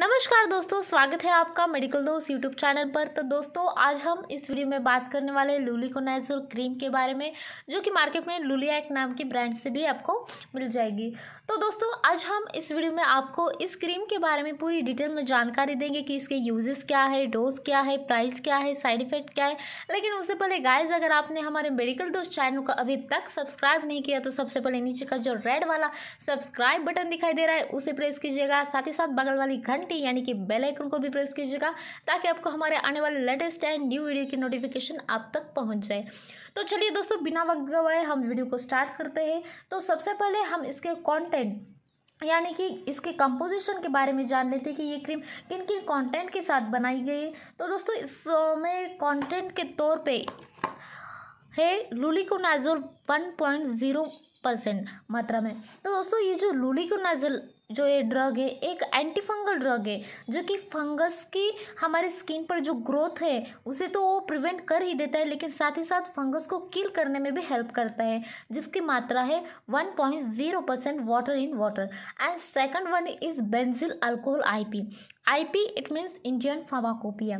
नमस्कार दोस्तों स्वागत है आपका मेडिकल दोस्त यूट्यूब चैनल पर तो दोस्तों आज हम इस वीडियो में बात करने वाले लूलिकोनाइजर क्रीम के बारे में जो कि मार्केट में एक नाम की ब्रांड से भी आपको मिल जाएगी तो दोस्तों आज हम इस वीडियो में आपको इस क्रीम के बारे में पूरी डिटेल में जानकारी देंगे कि इसके यूजेस क्या है डोज क्या है प्राइस क्या है साइड इफेक्ट क्या है लेकिन उससे पहले गाइज अगर आपने हमारे मेडिकल दोस्त चैनल को अभी तक सब्सक्राइब नहीं किया तो सबसे पहले नीचे का जो रेड वाला सब्सक्राइब बटन दिखाई दे रहा है उसे प्रेस कीजिएगा साथ ही साथ बगल वाली घंट घंटी यानी कि बेल आइकन को भी प्रेस कीजिएगा ताकि आपको हमारे आने वाले लेटेस्ट एंड न्यू वीडियो की नोटिफिकेशन आप तक पहुंच जाए तो चलिए दोस्तों बिना वक्त गवाए हम वीडियो को स्टार्ट करते हैं तो सबसे पहले हम इसके कॉन्टेंट यानी कि इसके कंपोजिशन के बारे में जान लेते हैं कि ये क्रीम किन किन कॉन्टेंट के साथ बनाई गई है तो दोस्तों इसमें कॉन्टेंट के तौर पर है luliconazole one point zero percent मात्रा में तो दोस्तों ये जो लूलिकोनाजल जो ये ड्रग है एक एंटीफंगल ड्रग है जो कि फंगस की हमारे स्किन पर जो ग्रोथ है उसे तो वो प्रिवेंट कर ही देता है लेकिन साथ ही साथ फंगस को किल करने में भी हेल्प करता है जिसकी मात्रा है 1.0 percent water in water and second one is benzyl alcohol IP IP it means Indian pharmacopoeia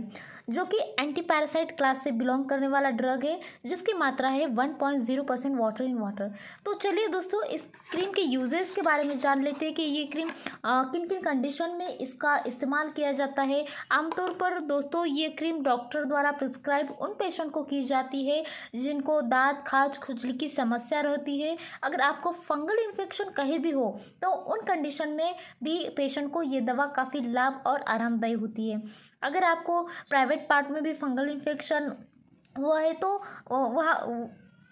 जो कि एंटी पैरासाइट क्लास से बिलोंग करने वाला ड्रग है जिसकी मात्रा है 1.0 परसेंट वाटर इन वाटर तो चलिए दोस्तों इस क्रीम के यूजेस के बारे में जान लेते हैं कि ये क्रीम आ, किन किन कंडीशन में इसका इस्तेमाल किया जाता है आमतौर पर दोस्तों ये क्रीम डॉक्टर द्वारा प्रिस्क्राइब उन पेशेंट को की जाती है जिनको दाँत खाज खुजली की समस्या रहती है अगर आपको फंगल इन्फेक्शन कहीं भी हो तो उन कंडीशन में भी पेशेंट को ये दवा काफ़ी लाभ और और आरामदायी होती है अगर आपको प्राइवेट पार्ट में भी फंगल इन्फेक्शन हुआ है तो वहाँ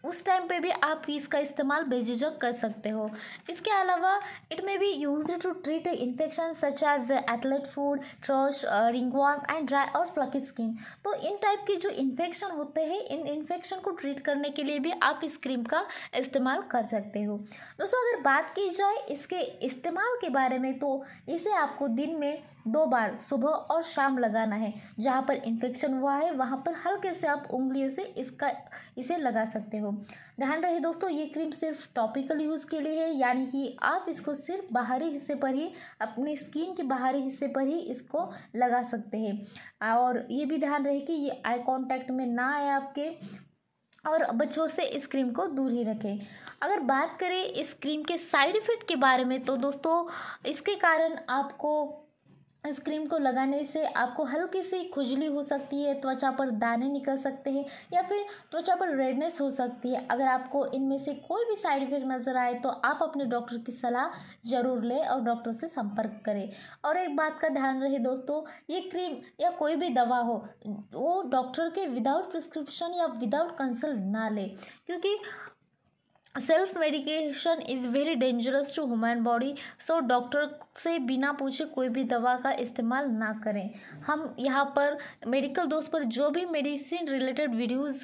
उस टाइम पे भी आप इसका इस्तेमाल बेझिझक कर सकते हो इसके अलावा it may be use to treat infection such as athlete foot thrush ringworm and dry और फ्लकी स्किन तो इन टाइप के जो इन्फेक्शन होते हैं इन इन्फेक्शन को ट्रीट करने के लिए भी आप इस क्रीम का इस्तेमाल कर सकते हो दोस्तों अगर बात की जाए इसके इस्तेमाल के बारे में तो इसे आपको दिन में दो बार सुबह और शाम लगाना है जहाँ पर इन्फेक्शन हुआ है वहाँ पर हल्के से आप उंगलियों से इसका इसे लगा सकते हो ध्यान रहे दोस्तों ये क्रीम सिर्फ टॉपिकल यूज़ के लिए है यानी कि आप इसको सिर्फ बाहरी हिस्से पर ही अपने स्किन के बाहरी हिस्से पर ही इसको लगा सकते हैं और ये भी ध्यान रहे कि ये आई कॉन्टैक्ट में ना आए आपके और बच्चों से इस क्रीम को दूर ही रखें अगर बात करें इस क्रीम के साइड इफ़ेक्ट के बारे में तो दोस्तों इसके कारण आपको इस क्रीम को लगाने से आपको हल्की सी खुजली हो सकती है त्वचा पर दाने निकल सकते हैं या फिर त्वचा पर रेडनेस हो सकती है अगर आपको इनमें से कोई भी साइड इफेक्ट नज़र आए तो आप अपने डॉक्टर की सलाह ज़रूर लें और डॉक्टर से संपर्क करें और एक बात का ध्यान रहे दोस्तों ये क्रीम या कोई भी दवा हो वो डॉक्टर के विदाउट प्रिस्क्रिप्शन या विदाउट कंसल्ट ना लें क्योंकि self medication is very dangerous to human body so doctor से बिना पूछे कोई भी दवा का इस्तेमाल ना करें हम यहाँ पर मेडिकल दोस्त पर जो भी मेडिसिन रिलेटेड वीडियोस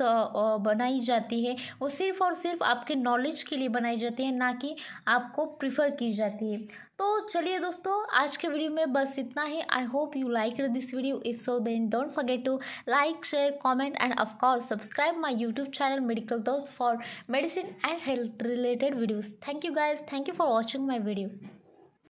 बनाई जाती है वो सिर्फ़ और सिर्फ आपके नॉलेज के लिए बनाई जाती है ना कि आपको प्रिफर की जाती है तो चलिए दोस्तों आज के वीडियो में बस इतना ही I hope you like this video if so then don't forget to like share comment and of course subscribe my YouTube channel medical दोस्त for medicine and health related videos thank you guys thank you for watching my video